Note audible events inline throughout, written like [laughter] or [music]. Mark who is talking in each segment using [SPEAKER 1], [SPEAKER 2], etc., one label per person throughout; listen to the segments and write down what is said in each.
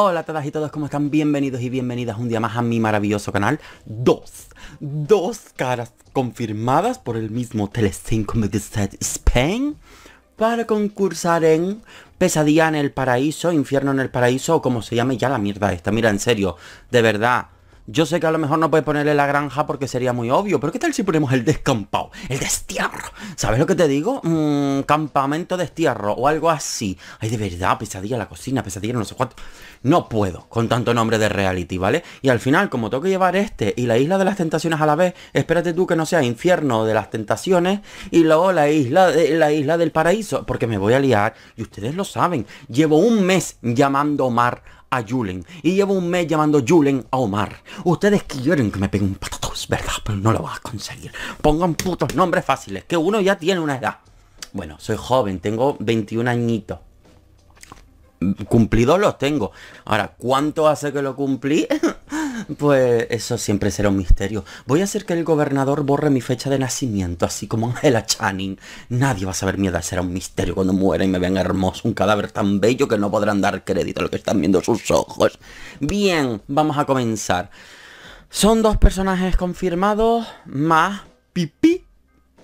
[SPEAKER 1] Hola a todas y todos, ¿cómo están? Bienvenidos y bienvenidas un día más a mi maravilloso canal. Dos, dos caras confirmadas por el mismo Telecinco Mediaset Spain para concursar en Pesadilla en el Paraíso, Infierno en el Paraíso o como se llame ya la mierda esta. Mira, en serio, de verdad, yo sé que a lo mejor no puedes ponerle la granja porque sería muy obvio, pero ¿qué tal si ponemos el descampado? El destierro. ¿Sabes lo que te digo? Mm, campamento destierro o algo así. Ay, de verdad, pesadilla la cocina, pesadilla no sé cuánto. No puedo con tanto nombre de reality, ¿vale? Y al final, como tengo que llevar este y la isla de las tentaciones a la vez, espérate tú que no sea infierno de las tentaciones y luego la isla, de, la isla del paraíso, porque me voy a liar y ustedes lo saben. Llevo un mes llamando mar a Julen. Y llevo un mes llamando Julen a Omar. Ustedes quieren que me peguen un patatús, ¿verdad? Pero no lo vas a conseguir. Pongan putos nombres fáciles, que uno ya tiene una edad. Bueno, soy joven, tengo 21 añitos. Cumplidos los tengo. Ahora, ¿cuánto hace que lo cumplí? [laughs] Pues eso siempre será un misterio. Voy a hacer que el gobernador borre mi fecha de nacimiento, así como Angela Channing. Nadie va a saber miedo. edad, será un misterio cuando muera y me vean hermoso, un cadáver tan bello que no podrán dar crédito a lo que están viendo sus ojos. Bien, vamos a comenzar. Son dos personajes confirmados, más pipí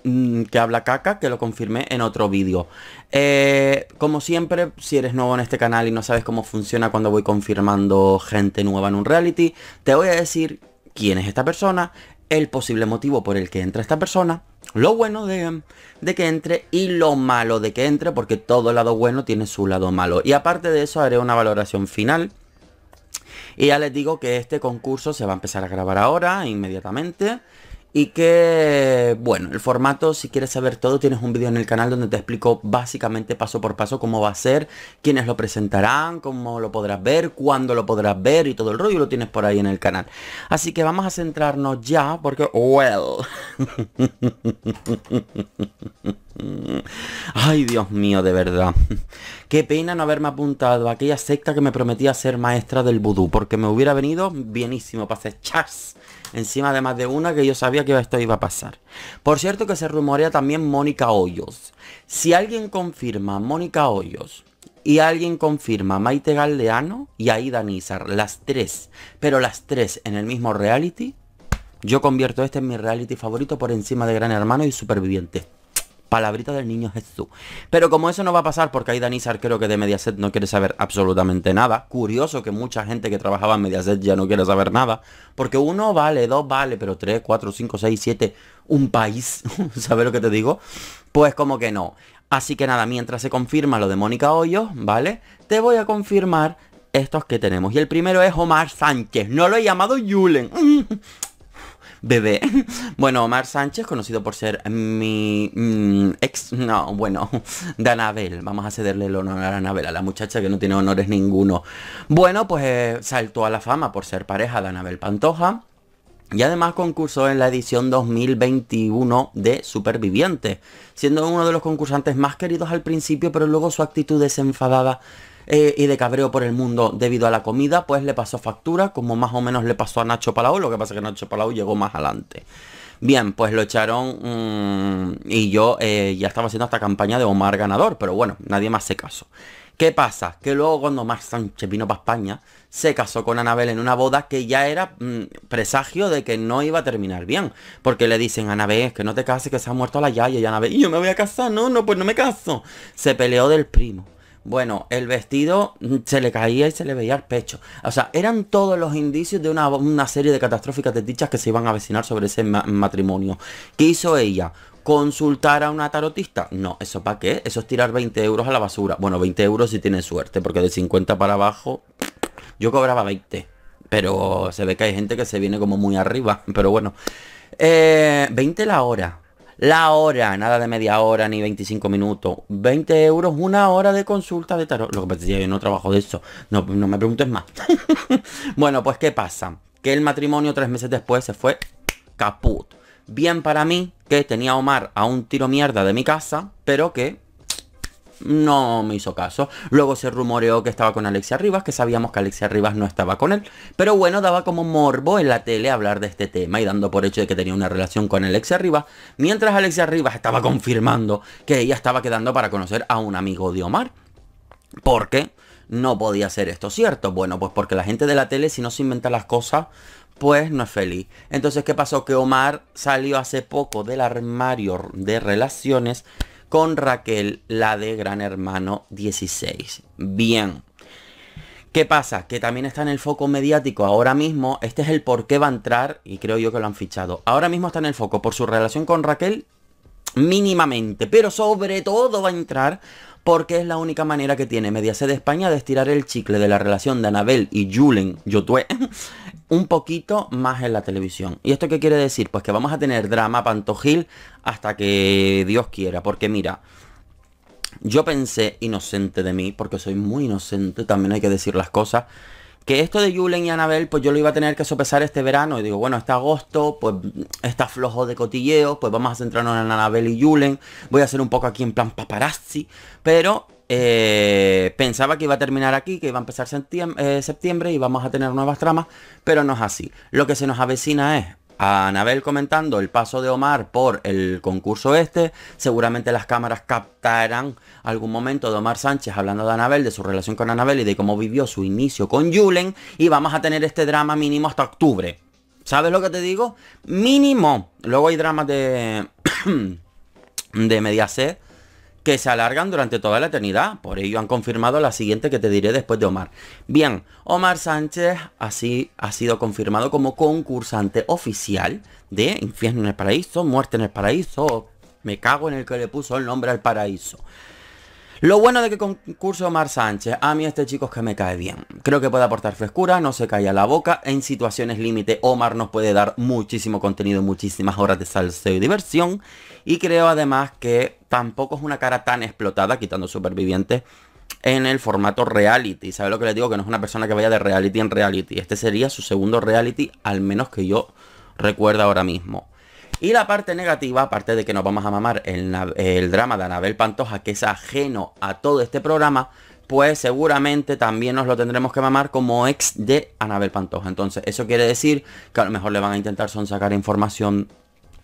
[SPEAKER 1] Mm, que habla caca, que lo confirmé en otro vídeo. Eh, como siempre, si eres nuevo en este canal y no sabes cómo funciona cuando voy confirmando gente nueva en un reality, te voy a decir quién es esta persona, el posible motivo por el que entra esta persona, lo bueno de, de, que entre y lo malo de que entre, porque todo lado bueno tiene su lado malo. Y aparte de eso haré una valoración final. Y ya les digo que este concurso se va a empezar a grabar ahora, inmediatamente y que, bueno, el formato, si quieres saber todo, tienes un vídeo en el canal donde te explico básicamente paso por paso cómo va a ser, quiénes lo presentarán, cómo lo podrás ver, cuándo lo podrás ver y todo el rollo lo tienes por ahí en el canal. Así que vamos a centrarnos ya porque, well... [laughs] Ay, Dios mío, de verdad. Qué pena no haberme apuntado a aquella secta que me prometía ser maestra del vudú, porque me hubiera venido bienísimo para hacer chas encima de más de una que yo sabía que esto iba a pasar. Por cierto que se rumorea también Mónica Hoyos. Si alguien confirma Mónica Hoyos y alguien confirma Maite Galdeano y Aida Nizar, las tres, pero las tres en el mismo reality, yo convierto este en mi reality favorito por encima de Gran Hermano y Supervivientes. Palabrita del niño Jesús. Pero como eso no va a pasar, porque ahí Danizar creo que de Mediaset no quiere saber absolutamente nada. Curioso que mucha gente que trabajaba en Mediaset ya no quiere saber nada. Porque uno vale, dos vale, pero tres, cuatro, cinco, seis, siete, un país. [laughs] ¿Sabes lo que te digo? Pues como que no. Así que nada, mientras se confirma lo de Mónica Hoyos, ¿vale? Te voy a confirmar estos que tenemos. Y el primero es Omar Sánchez. No lo he llamado Yulen. [laughs] bebé. [laughs] Bueno, Omar Sánchez, conocido por ser mi mm, ex, no, bueno, [laughs] Danabel Vamos a cederle el honor a Anabel, a la muchacha que no tiene honores ninguno. Bueno, pues eh, saltó a la fama por ser pareja de Anabel Pantoja. Y además concursó en la edición 2021 de Supervivientes, siendo uno de los concursantes más queridos al principio, pero luego su actitud desenfadada eh, y de cabreo por el mundo debido a la comida, pues le pasó factura, como más o menos le pasó a Nacho Palau, lo que pasa es que Nacho Palau llegó más adelante. Bien, pues lo echaron mm, y yo eh, ya estaba haciendo esta campaña de Omar ganador, pero bueno, nadie más se casó ¿Qué pasa? Que luego cuando Max Sánchez vino para España, se casó con Anabel en una boda que ya era mm, presagio de que no iba a terminar bien. Porque le dicen, Anabel, que no te cases, que se ha muerto la yaya. Y Anabel, y yo me voy a casar, no, no, pues no me caso. Se peleó del primo. Bueno, el vestido mm, se le caía y se le veía el pecho. O sea, eran todos los indicios de una, serie de catastróficas desdichas que se iban a avecinar sobre ese matrimonio. ¿Qué hizo ella? ¿Consultar a una tarotista? No, ¿eso para qué? Eso es tirar 20 euros a la basura. Bueno, 20 euros si tienes suerte, porque de 50 para abajo yo cobraba 20. Pero se ve que hay gente que se viene como muy arriba. [laughs] Pero bueno, 20 eh, la hora la hora, nada de media hora ni 25 minutos, 20 euros una hora de consulta de tarot. Lo que pasa yo no trabajo de eso, no, no me preguntes más. [laughs] bueno, pues ¿qué pasa? Que el matrimonio tres meses después se fue caput. Bien para mí que tenía a Omar a un tiro mierda de mi casa, pero que no me hizo caso. Luego se rumoreó que estaba con Alexia Rivas, que sabíamos que Alexia Rivas no estaba con él. Pero bueno, daba como morbo en la tele hablar de este tema y dando por hecho de que tenía una relación con Alexia Rivas. Mientras Alexia Rivas estaba confirmando que ella estaba quedando para conocer a un amigo de Omar. Porque no podía ser esto cierto. Bueno, pues porque la gente de la tele, si no se inventa las cosas, pues no es feliz. Entonces, ¿qué pasó? Que Omar salió hace poco del armario de relaciones con Raquel, la de Gran Hermano 16. Bien. ¿Qué pasa? Que también está en el foco mediático ahora mismo. Este es el por qué va a entrar y creo yo que lo han fichado. Ahora mismo está en el foco por su relación con Raquel mínimamente, pero sobre todo va a entrar porque es la única manera que tiene Mediaset de España de estirar el chicle de la relación de Anabel y Julen Yotue [laughs] un poquito más en la televisión. ¿Y esto qué quiere decir? Pues que vamos a tener drama pantojil hasta que Dios quiera, porque mira, yo pensé inocente de mí, porque soy muy inocente, también hay que decir las cosas, que esto de Julen y Anabel, pues yo lo iba a tener que sopesar este verano. Y digo, bueno, está agosto, pues está flojo de cotilleo, pues vamos a centrarnos en Anabel y Julen. Voy a hacer un poco aquí en plan paparazzi. Pero eh, pensaba que iba a terminar aquí, que iba a empezar septiembre, eh, septiembre y vamos a tener nuevas tramas, pero no es así. Lo que se nos avecina es a Anabel comentando el paso de Omar por el concurso este. Seguramente las cámaras captarán algún momento de Omar Sánchez hablando de Anabel, de su relación con Anabel y de cómo vivió su inicio con Julen. Y vamos a tener este drama mínimo hasta octubre. ¿Sabes lo que te digo? Mínimo. Luego hay dramas de... [clears throat] de Mediaset que se alargan durante toda la eternidad. Por ello han confirmado la siguiente que te diré después de Omar. Bien, Omar Sánchez así ha sido confirmado como concursante oficial de Infierno en el Paraíso, Muerte en el Paraíso, me cago en el que le puso el nombre al paraíso. Lo bueno de que concurso Omar Sánchez, a mí este chico es que me cae bien. Creo que puede aportar frescura, no se a la boca. En situaciones límite, Omar nos puede dar muchísimo contenido, muchísimas horas de salseo y diversión. Y creo además que tampoco es una cara tan explotada, quitando supervivientes, en el formato reality. ¿Sabes lo que le digo? Que no es una persona que vaya de reality en reality. Este sería su segundo reality, al menos que yo recuerdo ahora mismo. Y la parte negativa, aparte de que nos vamos a mamar el, drama de Anabel Pantoja, que es ajeno a todo este programa, pues seguramente también nos lo tendremos que mamar como ex de Anabel Pantoja. Entonces, eso quiere decir que a lo mejor le van a intentar son sacar información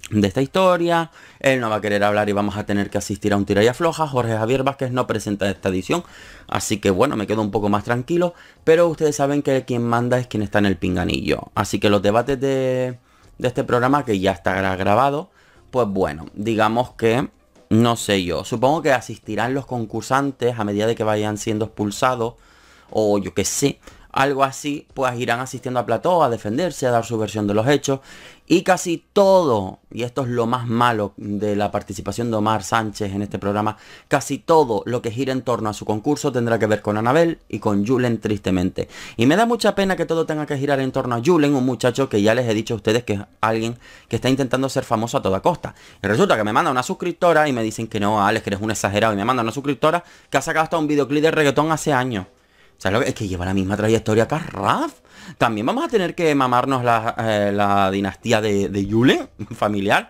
[SPEAKER 1] de esta historia, él no va a querer hablar y vamos a tener que asistir a un tira y afloja, Jorge Javier Vázquez no presenta esta edición, así que bueno, me quedo un poco más tranquilo, pero ustedes saben que quien manda es quien está en el pinganillo, así que los debates de de este programa que ya está grabado, pues bueno, digamos que no sé yo, supongo que asistirán los concursantes a medida de que vayan siendo expulsados o yo qué sé, algo así, pues irán asistiendo a plató, a defenderse, a dar su versión de los hechos. Y casi todo, y esto es lo más malo de la participación de Omar Sánchez en este programa, casi todo lo que gira en torno a su concurso tendrá que ver con Anabel y con Julen tristemente. Y me da mucha pena que todo tenga que girar en torno a Julen, un muchacho que ya les he dicho a ustedes que es alguien que está intentando ser famoso a toda costa. Y resulta que me manda una suscriptora y me dicen que no, Alex, que eres un exagerado. Y me manda una suscriptora que ha sacado hasta un videoclip de reggaetón hace años. ¿Sabes lo que? Es que lleva la misma trayectoria que Raf. También vamos a tener que mamarnos la, eh, dinastía de, de [laughs] familiar.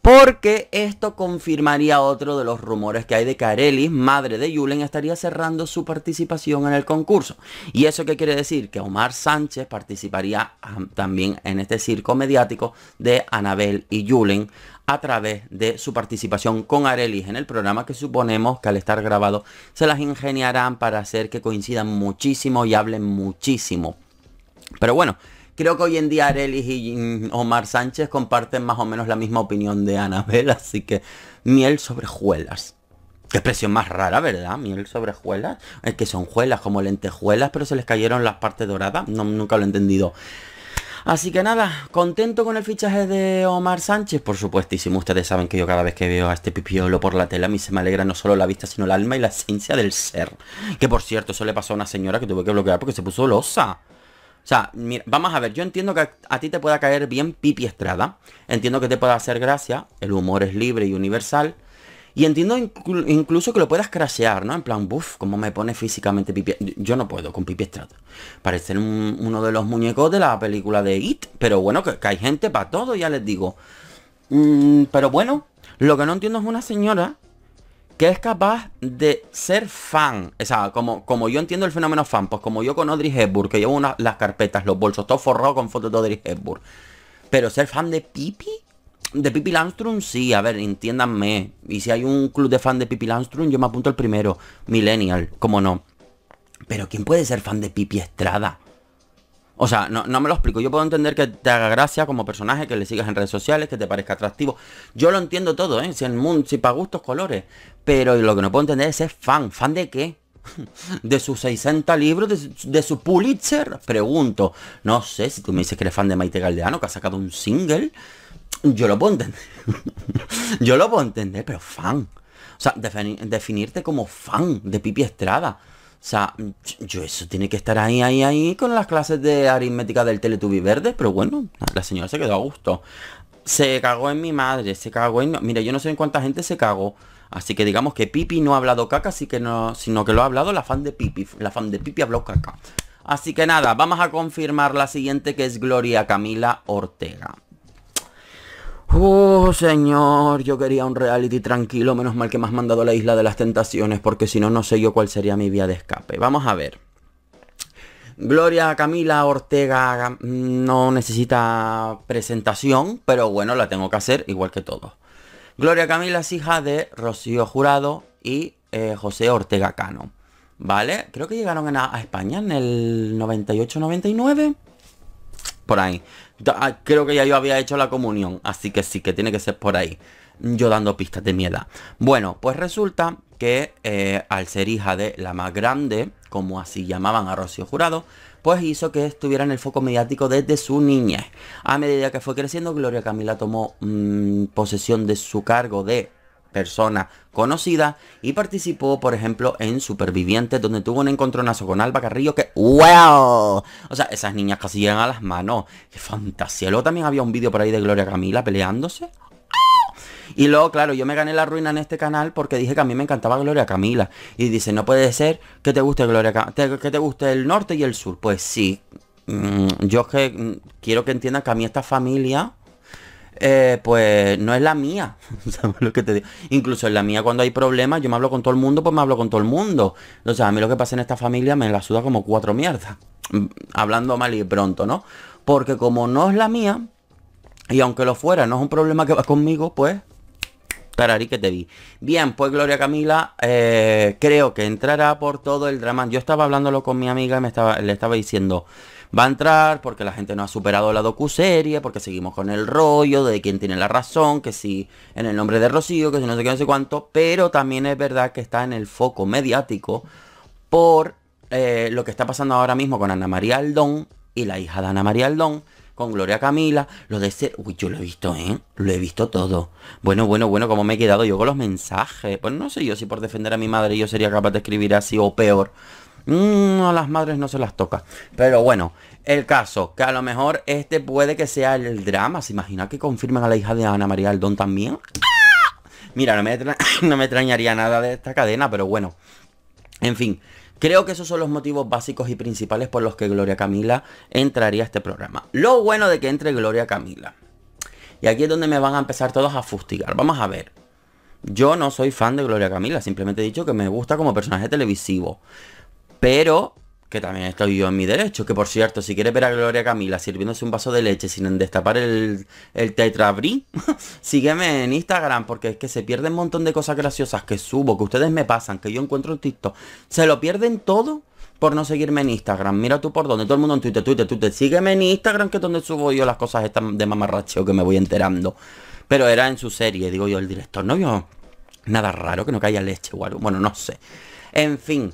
[SPEAKER 1] Porque esto confirmaría otro de los rumores que hay de que Arelis, madre de Yulen, estaría cerrando su participación en el concurso. ¿Y eso qué quiere decir? Que Omar Sánchez participaría también en este circo mediático de Anabel y Yulen, a través de su participación con Arelis en el programa que suponemos que al estar grabado se las ingeniarán para hacer que coincidan muchísimo y hablen muchísimo. Pero bueno, creo que hoy en día Arelis y mm, Omar Sánchez comparten más o menos la misma opinión de Anabel, así que miel sobre juelas. Qué expresión más rara, ¿verdad? Miel sobre juelas. Es que son juelas, como lentejuelas, pero se les cayeron las partes doradas. No, nunca lo he entendido. Así que nada, contento con el fichaje de Omar Sánchez, por supuestísimo. Ustedes saben que yo cada vez que veo a este pipiolo por la tela, a mí se me alegra no solo la vista, sino el alma y la esencia del ser. Que por cierto, eso le pasó a una señora que tuve que bloquear porque se puso losa. O sea, vamos a ver, yo entiendo que a, ti te pueda caer bien Pipi Estrada. Entiendo que te pueda hacer gracia, el humor es libre y universal. Y entiendo incluso que lo puedas crashear, ¿no? En plan, uff, ¿cómo me pone físicamente Pipi? Yo no puedo con Pipi Estrada. Parece uno de los muñecos de la película de It. Pero bueno, que, hay gente para todo, ya les digo. Mm, pero bueno, lo que no entiendo es una señora que es capaz de ser fan. O sea, como, como yo entiendo el fenómeno fan, pues como yo con Audrey Hepburn, que llevo una, las carpetas, los bolsos, todo forrado con fotos de Audrey Hepburn. Pero ser fan de Pipi, de Pippi sí, a ver, entiéndanme. Y si hay un club de fan de Pippi yo me apunto el primero. Millennial, ¿Cómo no. Pero ¿quién puede ser fan de Pipi Estrada? O sea, no, me lo explico. Yo puedo entender que te haga gracia como personaje, que le sigas en redes sociales, que te parezca atractivo. Yo lo entiendo todo, ¿eh? Si el mundo, si para gustos, colores. Pero lo que no puedo entender es ser fan. ¿Fan de qué? [laughs] de sus 60 libros, de su, Pulitzer, pregunto. No sé si tú me dices que eres fan de Maite Galdeano, que ha sacado un single yo lo puedo entender. [laughs] yo lo puedo entender, pero fan. O sea, definirte como fan de Pipi Estrada. O sea, yo eso tiene que estar ahí, ahí, ahí con las clases de aritmética del Teletubby verde, pero bueno, la señora se quedó a gusto. Se cagó en mi madre, se cagó en... Mira, yo no sé en cuánta gente se cagó. Así que digamos que Pipi no ha hablado caca, así que no, sino que lo ha hablado la fan de Pipi. La fan de Pipi habló caca. Así que nada, vamos a confirmar la siguiente que es Gloria Camila Ortega. Uh, señor, yo quería un reality tranquilo, menos mal que me has mandado a la isla de las tentaciones, porque si no, no sé yo cuál sería mi vía de escape. Vamos a ver. Gloria Camila Ortega mm, no necesita presentación, pero bueno, la tengo que hacer igual que todos. Gloria Camila es hija de Rocío Jurado y eh, José Ortega Cano. ¿Vale? Creo que llegaron a, a España en el 98-99 ahí. Ah, creo que ya yo había hecho la comunión, así que sí, que tiene que ser por ahí. Yo dando pistas de mierda Bueno, pues resulta que eh, al ser hija de la más grande, como así llamaban a Rocío Jurado, pues hizo que estuviera en el foco mediático desde su niñez. A medida que fue creciendo, Gloria Camila tomó mm, posesión de su cargo de persona conocida y participó, por ejemplo, en Supervivientes, donde tuvo un encontronazo con Alba Carrillo que ¡Wow! O sea, esas niñas casi llegan a las manos. que fantasía! Luego también había un vídeo por ahí de Gloria Camila peleándose. ¡Ah! Y luego, claro, yo me gané la ruina en este canal porque dije que a mí me encantaba Gloria Camila. Y dice, no puede ser que te guste Gloria que te guste el norte y el sur. Pues sí, mm, yo que mm, quiero que entiendan que a mí esta familia eh, pues no es la mía. [laughs] lo que te digo? Incluso en la mía cuando hay problemas, yo me hablo con todo el mundo, pues me hablo con todo el mundo. O sea, a mí lo que pasa en esta familia me la suda como cuatro mierdas. Mm, hablando mal y pronto, ¿no? Porque como no es la mía, y aunque lo fuera, no es un problema que va conmigo, pues... y que te vi. Bien, pues Gloria Camila, eh, creo que entrará por todo el drama. Yo estaba hablándolo con mi amiga y me estaba, le estaba diciendo va a entrar, porque la gente no ha superado la docuserie, porque seguimos con el rollo de quién tiene la razón, que si en el nombre de Rocío, que si no sé qué, no sé cuánto, pero también es verdad que está en el foco mediático por eh, lo que está pasando ahora mismo con Ana María Aldón y la hija de Ana María Aldón, con Gloria Camila, lo de ser... Uy, yo lo he visto, ¿eh? Lo he visto todo. Bueno, bueno, bueno, cómo me he quedado yo con los mensajes. Pues no sé yo si por defender a mi madre yo sería capaz de escribir así o peor a mm, las madres no se las toca. Pero bueno, el caso, que a lo mejor este puede que sea el drama. ¿Se imagina que confirman a la hija de Ana María Aldón también? ¡Ah! Mira, no me, [laughs] no me extrañaría nada de esta cadena, pero bueno. En fin, Creo que esos son los motivos básicos y principales por los que Gloria Camila entraría a este programa. Lo bueno de que entre Gloria Camila. Y aquí es donde me van a empezar todos a fustigar. Vamos a ver. Yo no soy fan de Gloria Camila, simplemente he dicho que me gusta como personaje televisivo. Pero que también estoy yo en mi derecho. Que por cierto, si quieres ver a Gloria Camila sirviéndose un vaso de leche sin destapar el, el tetrabrí, [laughs] sígueme en Instagram porque es que se pierden un montón de cosas graciosas que subo, que ustedes me pasan, que yo encuentro en TikTok. Se lo pierden todo por no seguirme en Instagram. Mira tú por dónde, todo el mundo en Twitter, Twitter, Twitter. Sígueme en Instagram que es donde subo yo las cosas estas de mamarracheo que me voy enterando. Pero era en su serie, digo yo, el director no vio nada raro que no caiga leche o Bueno, no sé. En fin.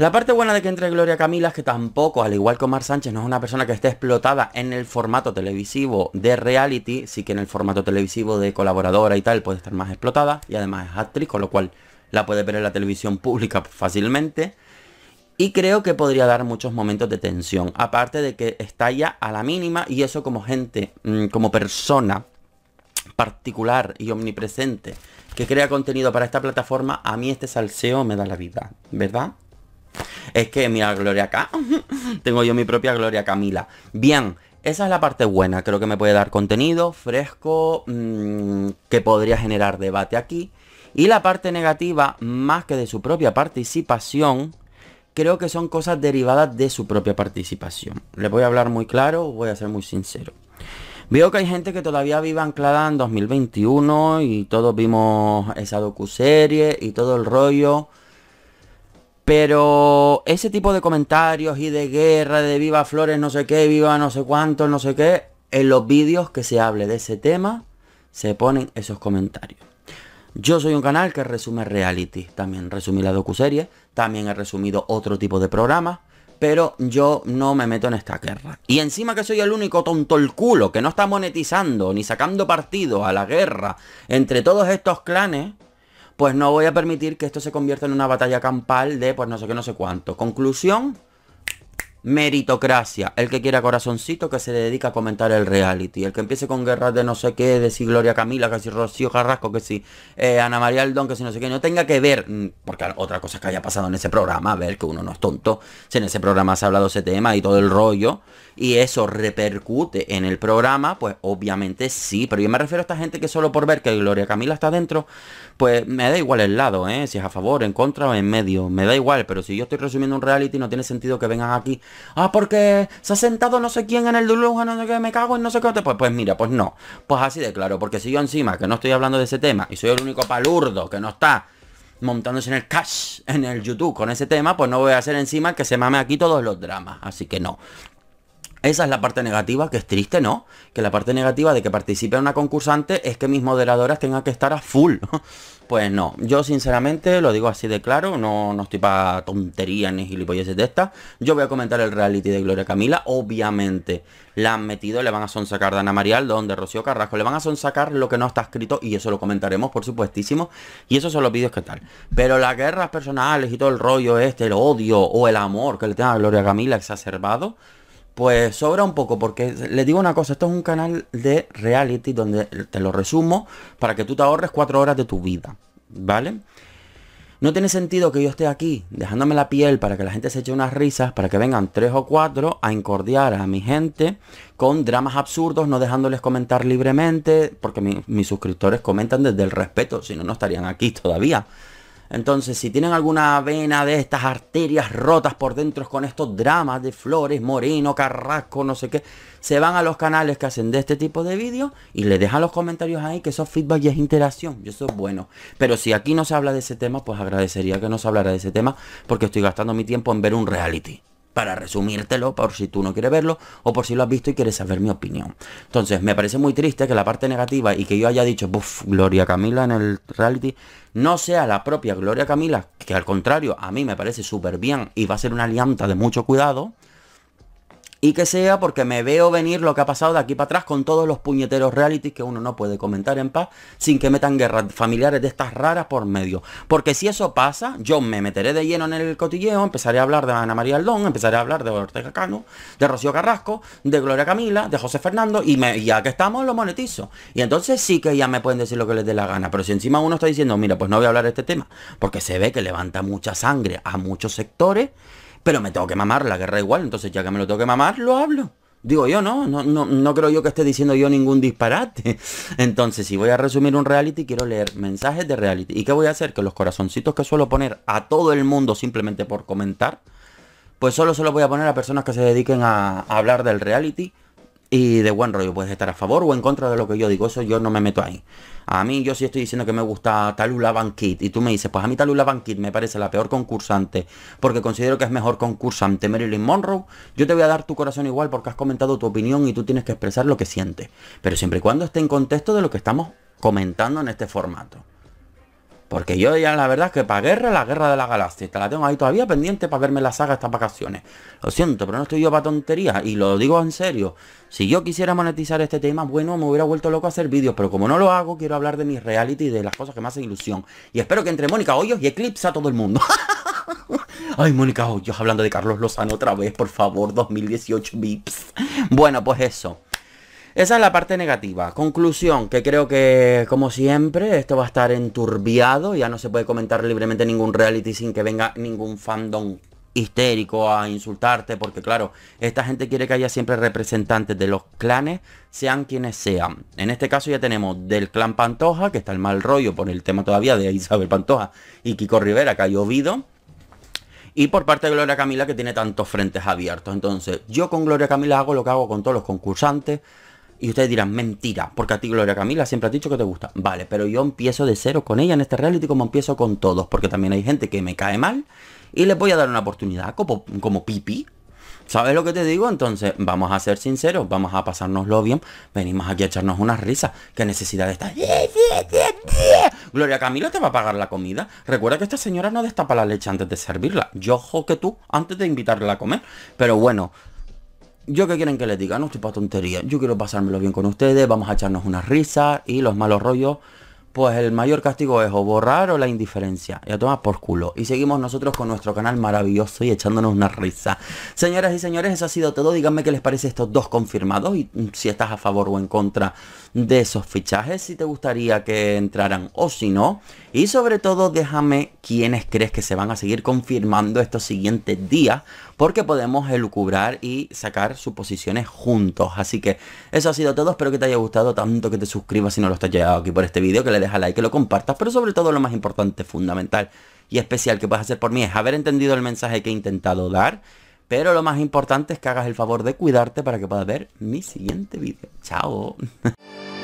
[SPEAKER 1] La parte buena de que entre Gloria Camila es que tampoco, al igual que Omar Sánchez, no es una persona que esté explotada en el formato televisivo de reality, sí que en el formato televisivo de colaboradora y tal puede estar más explotada y además es actriz, con lo cual la puede ver en la televisión pública fácilmente. Y creo que podría dar muchos momentos de tensión. Aparte de que está ya a la mínima y eso como gente, mm, como persona particular y omnipresente que crea contenido para esta plataforma, a mí este salseo me da la vida, ¿verdad? Es que, mira, Gloria acá. [laughs] Tengo yo mi propia Gloria Camila. Bien, esa es la parte buena. Creo que me puede dar contenido fresco mm, que podría generar debate aquí. Y la parte negativa, más que de su propia participación, creo que son cosas derivadas de su propia participación. Le voy a hablar muy claro, voy a ser muy sincero. Veo que hay gente que todavía vive anclada en 2021 y todos vimos esa docuserie y todo el rollo. Pero ese tipo de comentarios y de guerra, de viva Flores, no sé qué, viva no sé cuánto, no sé qué, en los vídeos que se hable de ese tema, se ponen esos comentarios. Yo soy un canal que resume reality, también resumí la docuserie, también he resumido otro tipo de programas, pero yo no me meto en esta guerra. Y encima que soy el único tonto el culo que no está monetizando ni sacando partido a la guerra entre todos estos clanes, pues no voy a permitir que esto se convierta en una batalla campal de pues no sé qué, no sé cuánto. Conclusión, Meritocracia. El que quiera corazoncito que se dedica a comentar el reality. El que empiece con guerras de no sé qué, de si Gloria Camila, que si Rocío Carrasco, que si eh, Ana María Aldón, que si no sé qué. No tenga que ver, mm, porque otra cosa que haya pasado en ese programa, a ver que uno no es tonto. Si en ese programa se ha hablado ese tema y todo el rollo, y eso repercute en el programa, pues obviamente sí. Pero yo me refiero a esta gente que solo por ver que Gloria Camila está dentro, pues me da igual el lado, ¿eh? Si es a favor, en contra o en medio. Me da igual, pero si yo estoy resumiendo un reality, no tiene sentido que vengan aquí Ah, porque se ha sentado no sé quién en el duelo, no sé qué, me cago en no sé qué. Pues, pues mira, pues no. Pues así de claro, porque si yo encima que no estoy hablando de ese tema y soy el único palurdo que no está montándose en el cash, en el YouTube con ese tema, pues no voy a hacer encima que se mame aquí todos los dramas. Así que no. Esa es la parte negativa, que es triste, ¿no? Que la parte negativa de que participe una concursante es que mis moderadoras tengan que estar a full pues no. Yo sinceramente, lo digo así de claro, no, no estoy para tonterías ni gilipolleces de estas. Yo voy a comentar el reality de Gloria Camila, obviamente. La han metido, le van a sonsacar de Ana Marial, donde Rocío Carrasco, le van a sonsacar lo que no está escrito y eso lo comentaremos, por supuestísimo. Y esos son los vídeos que tal. Pero las guerras personales y todo el rollo este, el odio o el amor que le tenga a Gloria Camila exacerbado pues sobra un poco, porque les digo una cosa, esto es un canal de reality donde te lo resumo para que tú te ahorres cuatro horas de tu vida, ¿vale? No tiene sentido que yo esté aquí dejándome la piel para que la gente se eche unas risas, para que vengan tres o cuatro a incordiar a mi gente con dramas absurdos, no dejándoles comentar libremente, porque mis suscriptores comentan desde el respeto, si no, no estarían aquí todavía. Entonces, si tienen alguna vena de estas arterias rotas por dentro con estos dramas de Flores, Moreno, Carrasco, no sé qué, se van a los canales que hacen de este tipo de vídeos y le dejan los comentarios ahí, que eso es feedback y es interacción, y eso es bueno. Pero si aquí no se habla de ese tema, pues agradecería que no se hablara de ese tema, porque estoy gastando mi tiempo en ver un reality para resumírtelo, por si tú no quieres verlo o por si lo has visto y quieres saber mi opinión. Entonces, me parece muy triste que la parte negativa y que yo haya dicho, Buf, Gloria Camila en el reality, no sea la propia Gloria Camila, que al contrario, a mí me parece súper bien y va a ser una alianza de mucho cuidado y que sea porque me veo venir lo que ha pasado de aquí para atrás con todos los puñeteros realities que uno no puede comentar en paz sin que metan guerras familiares de estas raras por medio. Porque si eso pasa, yo me meteré de lleno en el cotilleo, empezaré a hablar de Ana María Aldón, empezaré a hablar de Ortega Cano, de Rocío Carrasco, de Gloria Camila, de José Fernando y ya que estamos lo monetizo. Y entonces sí que ya me pueden decir lo que les dé la gana, pero si encima uno está diciendo, mira, pues no voy a hablar de este tema, porque se ve que levanta mucha sangre a muchos sectores, pero me tengo que mamar la guerra igual, entonces ya que me lo tengo que mamar, lo hablo. Digo yo, no, no, no, no creo yo que esté diciendo yo ningún disparate. [laughs] Entonces, si voy a resumir un reality, quiero leer mensajes de reality. ¿Y qué voy a hacer? Que los corazoncitos que suelo poner a todo el mundo simplemente por comentar, pues solo se los voy a poner a personas que se dediquen a hablar del reality y de buen rollo, puedes estar a favor o en contra de lo que yo digo, eso yo no me meto ahí. A mí yo sí estoy diciendo que me gusta Talula Bankit y tú me dices, pues a mí Talula Bankit me parece la peor concursante porque considero que es mejor concursante Marilyn Monroe, yo te voy a dar tu corazón igual porque has comentado tu opinión y tú tienes que expresar lo que sientes. Pero siempre y cuando esté en contexto de lo que estamos comentando en este formato. Porque yo ya la verdad es que para guerra, la guerra de la galaxia, te la tengo ahí todavía pendiente para verme la saga estas vacaciones. Lo siento, pero no estoy yo para tonterías y lo digo en serio. Si yo quisiera monetizar este tema, bueno, me hubiera vuelto loco a hacer vídeos, pero como no lo hago, quiero hablar de mi reality y de las cosas que me hacen ilusión. Y espero que entre Mónica Hoyos y Eclipse a todo el mundo. [laughs] Ay, Mónica Hoyos, hablando de Carlos Lozano otra vez, por favor, 2018 VIPs. Bueno, pues eso. Esa es la parte negativa. Conclusión, que creo que como siempre esto va a estar enturbiado, ya no se puede comentar libremente ningún reality sin que venga ningún fandom histérico a insultarte, porque claro, esta gente quiere que haya siempre representantes de los clanes, sean quienes sean. En este caso ya tenemos del clan Pantoja, que está el mal rollo por el tema todavía de Isabel Pantoja y Kiko Rivera, que ha llovido. Y por parte de Gloria Camila, que tiene tantos frentes abiertos. Entonces, yo con Gloria Camila hago lo que hago con todos los concursantes y ustedes dirán, mentira, porque a ti Gloria Camila siempre has dicho que te gusta. Vale, pero yo empiezo de cero con ella en este reality como empiezo con todos, porque también hay gente que me cae mal y les voy a dar una oportunidad como, como pipi. ¿Sabes lo que te digo? Entonces, vamos a ser sinceros, vamos a pasárnoslo bien, venimos aquí a echarnos una risa. ¿Qué necesidad de estar? Gloria Camila te va a pagar la comida. Recuerda que esta señora no destapa la leche antes de servirla. Yo jo que tú, antes de invitarla a comer. Pero bueno, yo que quieren que les diga, no estoy para tonterías, yo quiero pasármelo bien con ustedes, vamos a echarnos una risa y los malos rollos, pues el mayor castigo es o borrar o la indiferencia, ya a por culo. Y seguimos nosotros con nuestro canal maravilloso y echándonos una risa. Señoras y señores, eso ha sido todo, díganme qué les parece estos dos confirmados y mm, si estás a favor o en contra de esos fichajes, si te gustaría que entraran o si no. Y sobre todo déjame quiénes crees que se van a seguir confirmando estos siguientes días, porque podemos elucubrar y sacar suposiciones juntos. Así que eso ha sido todo, espero que te haya gustado tanto que te suscribas si no lo estás llegado aquí por este vídeo, que le dejas like, que lo compartas, pero sobre todo lo más importante, fundamental y especial que puedes hacer por mí es haber entendido el mensaje que he intentado dar pero lo más importante es que hagas el favor de cuidarte para que puedas ver mi siguiente vídeo. ¡Chao! [laughs]